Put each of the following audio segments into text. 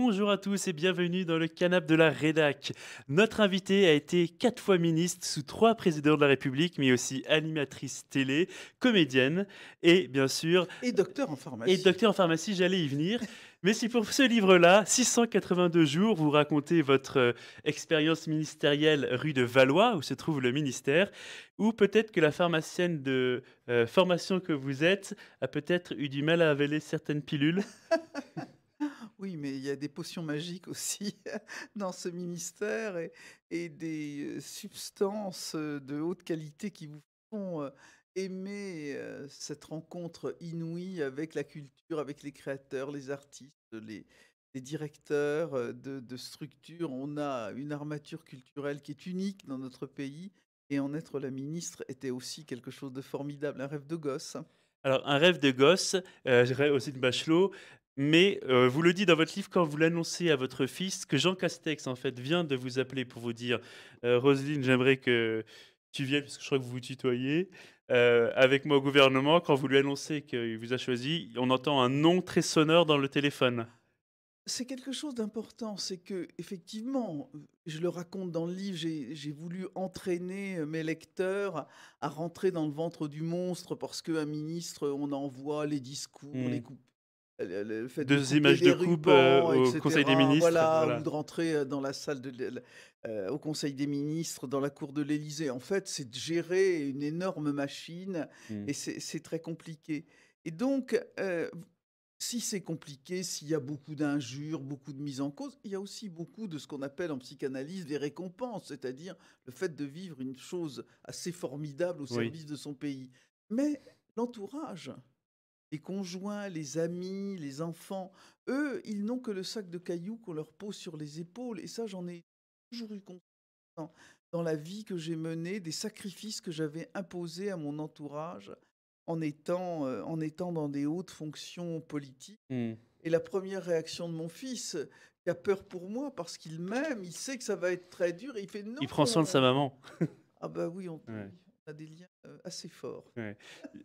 Bonjour à tous et bienvenue dans le canapé de la rédac. Notre invitée a été quatre fois ministre sous trois présidents de la République, mais aussi animatrice télé, comédienne et bien sûr... Et docteur en pharmacie. Et docteur en pharmacie, j'allais y venir. Mais si pour ce livre-là, 682 jours, vous racontez votre euh, expérience ministérielle rue de Valois, où se trouve le ministère, ou peut-être que la pharmacienne de euh, formation que vous êtes a peut-être eu du mal à avaler certaines pilules Oui, mais il y a des potions magiques aussi dans ce ministère et, et, des euh, substances euh, de haute qualité qui vous font euh, aimer cette rencontre inouïe avec la culture, avec les créateurs, les artistes, les, directeurs de, structures. On a une armature culturelle qui est unique dans notre pays et en être la ministre était aussi quelque chose de formidable, un rêve de gosse. Alors, un rêve de gosse, je aussi de bachelot, mais euh, vous le dites dans votre livre quand vous l'annoncez à votre fils que Jean Castex en fait vient de vous appeler pour vous dire Roseline euh, Roselyne, j'aimerais que tu viennes parce que je crois que vous vous tutoyez euh, avec moi au gouvernement. Quand vous lui annoncez qu'il vous a choisi, on entend un nom très sonore dans le téléphone. C'est quelque chose d'important, c'est que effectivement, je le raconte dans le livre, j'ai voulu entraîner mes lecteurs à rentrer dans le ventre du monstre parce qu'un ministre, on envoie les discours, on les hmm. coupe le, fait Deux de images de coupe euh, au Conseil des ministres. Voilà, Ou de rentrer euh, dans la salle euh, au Conseil des ministres, dans la cour de l'Élysée. En fait, c'est de gérer une énorme machine mmh. et c'est très compliqué. Et donc, si c'est compliqué, s'il y a beaucoup d'injures, beaucoup de mises en cause, il y a aussi beaucoup de ce qu'on appelle en psychanalyse les récompenses, c'est-à-dire le fait de vivre une chose assez formidable au service de son pays. Mais l'entourage, les conjoints, les amis, les enfants. Eux, ils n'ont que le sac de cailloux qu'on leur pose sur les épaules. Et ça, j'en ai toujours eu conscience dans la vie que j'ai menée, des sacrifices que j'avais imposés à mon entourage en étant, euh, en étant dans des hautes fonctions politiques. Mmh. Et la première réaction de mon fils, qui a peur pour moi parce qu'il m'aime, il sait que ça va être très dur, il fait non. Il prend soin de sa maman. ah bah oui, on a des liens assez fort.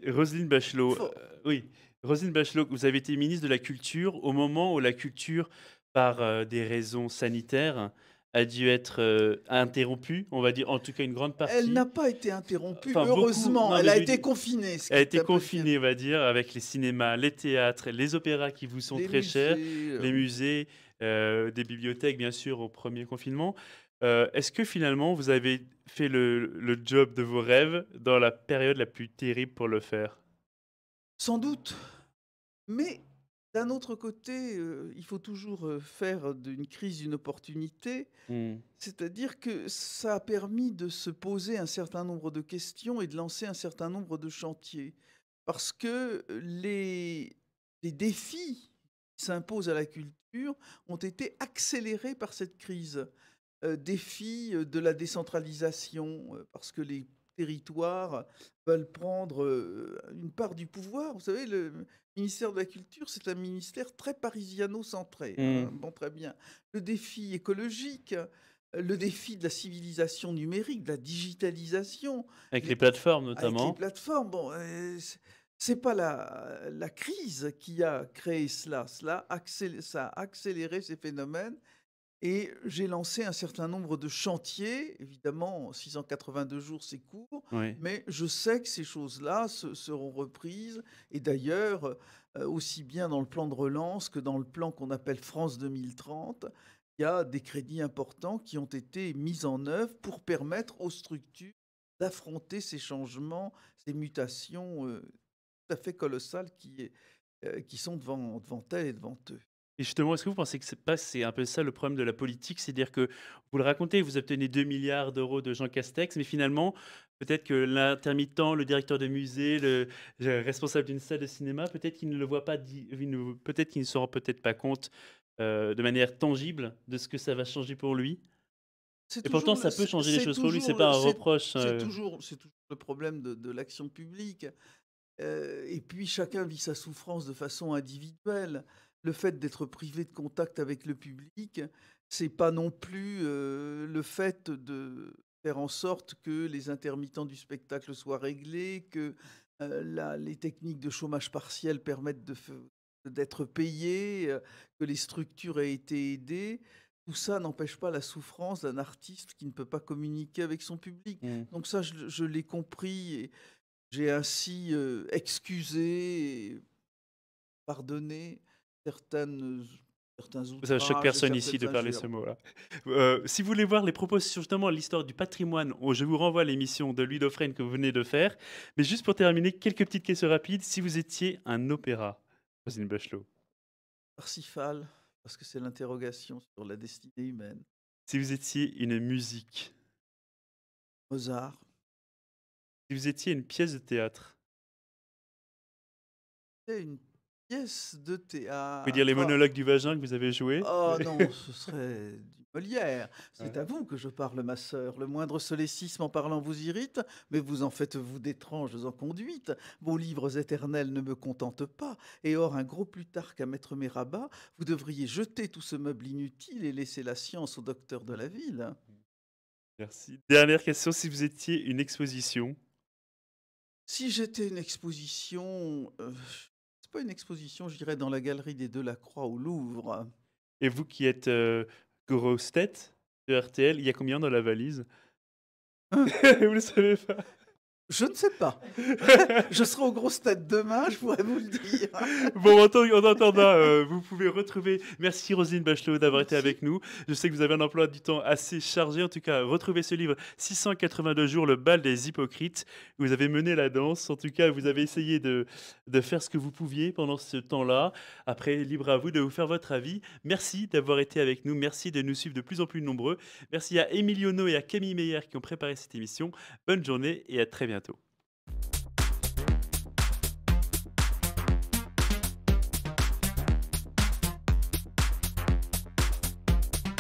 Roselyne Bachelot, euh, oui, Bachelot, vous avez été ministre de la Culture au moment où la culture, par euh, des raisons sanitaires, a dû être euh, interrompue, on va dire en tout cas une grande partie. Elle n'a pas été interrompue, heureusement. elle a été confinée. elle a été confinée, on va dire, avec les cinémas, les théâtres, les opéras qui vous sont très chers, les musées, des bibliothèques, bien sûr, au premier confinement. Euh, est-ce que finalement, vous avez fait le, job de vos rêves dans la période la plus terrible pour le faire Sans doute. Mais d'un autre côté, euh, il faut toujours euh, faire d'une crise une opportunité. Hmm. C'est-à-dire que ça a permis de se poser un certain nombre de questions et de lancer un certain nombre de chantiers. Parce que les défis qui s'imposent à la culture ont été accélérés par cette crise. Euh, défi euh, de la décentralisation, euh, parce que les territoires veulent prendre une part du pouvoir. Vous savez, le ministère de la Culture, c'est un ministère très parisiano-centré. Hein, mmh. bon, très bien. Le défi écologique, le défi de la civilisation numérique, de la digitalisation. Avec les, plateformes, notamment. Avec les plateformes, bon... c'est pas la, crise qui a créé cela, cela a accéléré ces phénomènes et j'ai lancé un certain nombre de chantiers. Évidemment, 682 jours, c'est court. Mais je sais que ces choses-là seront reprises. Et d'ailleurs, euh, aussi bien dans le plan de relance que dans le plan qu'on appelle France 2030, il y a des crédits importants qui ont été mis en œuvre pour permettre aux structures d'affronter ces changements, ces mutations euh, tout à fait colossales qui, euh, qui sont devant, devant elles et devant eux. Et justement, est-ce que vous pensez que c'est pas c'est un peu ça le problème de la politique, c'est-à-dire que vous le racontez, vous obtenez 2 milliards d'euros de Jean Castex, mais finalement, peut-être que l'intermittent, le directeur de musée, le, responsable d'une salle de cinéma, peut-être qu'il ne le voit pas, peut-être qu'il ne se rend peut-être pas compte euh, de manière tangible de ce que ça va changer pour lui. Et pourtant, ça peut changer les choses pour lui, c'est pas un euh, reproche. Euh. C'est toujours, le problème de, l'action publique. et puis chacun vit sa souffrance de façon individuelle le fait d'être privé de contact avec le public, c'est pas non plus euh, le fait de faire en sorte que les intermittents du spectacle soient réglés, que euh, les techniques de chômage partiel permettent d'être payés, euh, que les structures aient été aidées. Tout ça n'empêche pas la souffrance d'un artiste qui ne peut pas communiquer avec son public. Mmh. Donc ça, je, je l'ai compris et j'ai ainsi excusé, et pardonné certaines euh, certains chaque personne ici de parler ce mot-là. Euh, si vous voulez voir les propositions justement l'histoire du patrimoine, je vous renvoie à l'émission de Louis que vous venez de faire. Mais juste pour terminer, quelques petites questions rapides. Si vous étiez un opéra, Rosine Bachelot Parsifal, parce que c'est l'interrogation sur la destinée humaine. Si vous étiez une musique Mozart. Si vous étiez une pièce de théâtre une de théâtre. Vous pouvez dire les monologues du vagin que vous avez joué Oh non, ce serait du Molière. C'est à vous que je parle, ma sœur. Le moindre solécisme en parlant vous irrite, mais vous en faites-vous d'étranges en conduite. Vos livres éternels ne me contentent pas, et or un gros plus tard qu'à mettre mes rabats, vous devriez jeter tout ce meuble inutile et laisser la science au docteur de la ville. Merci. Dernière question, si vous étiez une exposition, si j'étais une exposition, euh, pas une exposition, je dirais, dans la galerie des Deux-Lacs La Croix au Louvre. Et vous qui êtes gros euh, grosse tête de RTL, il y a combien dans la valise hein Vous le savez pas je ne sais pas. je serai au gros stade demain, je pourrais vous le dire. bon, en, attendant, euh, vous pouvez retrouver. Merci Rosine Bachelot d'avoir été avec nous. Je sais que vous avez un emploi du temps assez chargé. En tout cas, retrouvez ce livre 682 jours, le bal des hypocrites. Vous avez mené la danse. En tout cas, vous avez essayé de, de faire ce que vous pouviez pendant ce temps-là. Après, libre à vous de vous faire votre avis. Merci d'avoir été avec nous. Merci de nous suivre de plus en plus nombreux. Merci à No et à Camille Meyer qui ont préparé cette émission. Bonne journée et à très bientôt tout.